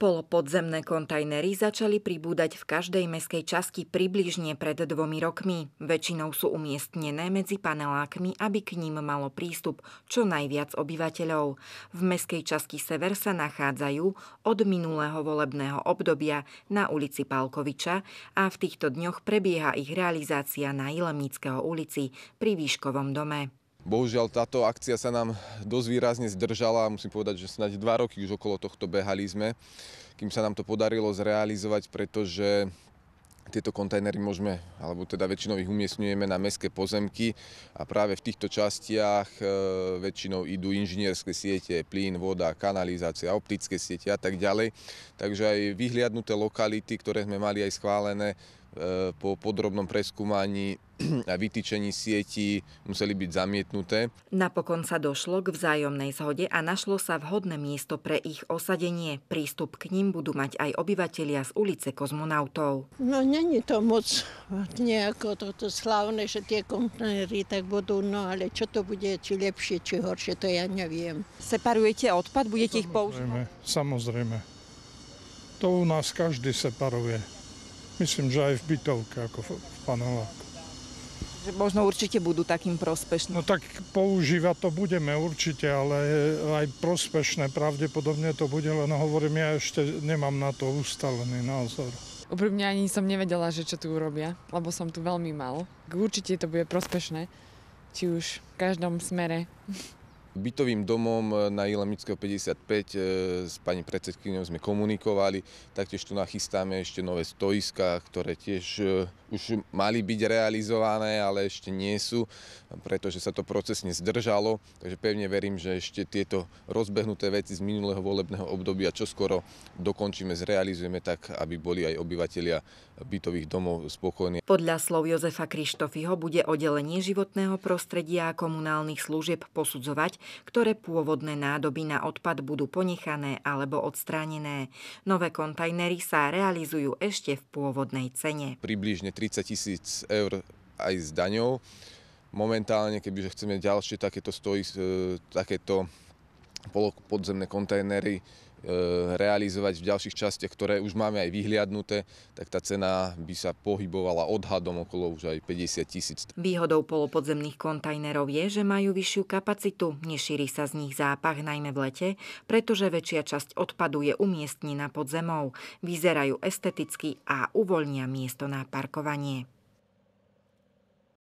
Polopodzemné kontajnery začali pribúdať v každej meskej časti približne pred dvomi rokmi. Väčšinou sú umiestnené medzi panelákmi, aby k ním malo prístup čo najviac obyvateľov. V meskej časti Sever sa nachádzajú od minulého volebného obdobia na ulici Palkoviča a v týchto dňoch prebieha ich realizácia na Ilemnického ulici pri Výškovom dome. Bohužiaľ táto akcia sa nám dosť výrazne zdržala, musím povedať, že snáď dva roky už okolo tohto behali sme, kým sa nám to podarilo zrealizovať, pretože tieto kontajnery môžeme, alebo teda väčšinou ich umiestňujeme na mestské pozemky a práve v týchto častiach e, väčšinou idú inžinierské siete, plyn, voda, kanalizácia, optické siete a tak ďalej. Takže aj vyhliadnuté lokality, ktoré sme mali aj schválené, E, po podrobnom preskúmaní a vytýčení sieti museli byť zamietnuté. Napokon sa došlo k vzájomnej zhode a našlo sa vhodné miesto pre ich osadenie. Prístup k ním budú mať aj obyvatelia z ulice kozmonautov. No není to moc nejako toto slavné, že tie kontajnery tak budú, no ale čo to bude, či lepšie, či horšie, to ja neviem. Separujete odpad, budete samozrejme, ich používať? Samozrejme, samozrejme. To u nás každý separuje Myslím, že aj v bytovke, ako v paneláku. Že možno určite budú takým prospešné. No tak používať to budeme určite, ale aj prospešné pravdepodobne to bude, len hovorím, ja ešte nemám na to ustalený názor. Úprimne ani som nevedela, že čo tu urobia, lebo som tu veľmi mal. Určite to bude prospešné, či už v každom smere bytovým domom e, na Ilamického 55 e, s pani predsedkyňou sme komunikovali, taktiež tu nachystáme ešte nové stoiska, ktoré tiež e, už mali byť realizované, ale ešte nie sú, pretože sa to procesne zdržalo. Takže pevne verím, že ešte tieto rozbehnuté veci z minulého volebného obdobia čoskoro dokončíme, zrealizujeme tak, aby boli aj obyvatelia bytových domov spokojní. Podľa slov Jozefa Krištofyho bude oddelenie životného prostredia a komunálnych služieb posudzovať, ktoré pôvodné nádoby na odpad budú ponechané alebo odstránené. Nové kontajnery sa realizujú ešte v pôvodnej cene. Približne 30 tisíc eur aj s daňou. Momentálne, kebyže chceme ďalšie takéto stojí, e, takéto polopodzemné kontajnery, Eh, realizovať v ďalších častiach, ktoré už máme aj vyhliadnuté, tak tá cena by sa pohybovala odhadom okolo už aj 50 tisíc. Výhodou polopodzemných kontajnerov je, že majú vyššiu kapacitu, nešíri sa z nich zápach najmä v lete, pretože väčšia časť odpadu je umiestnená pod zemou. Vyzerajú esteticky a uvoľnia miesto na parkovanie.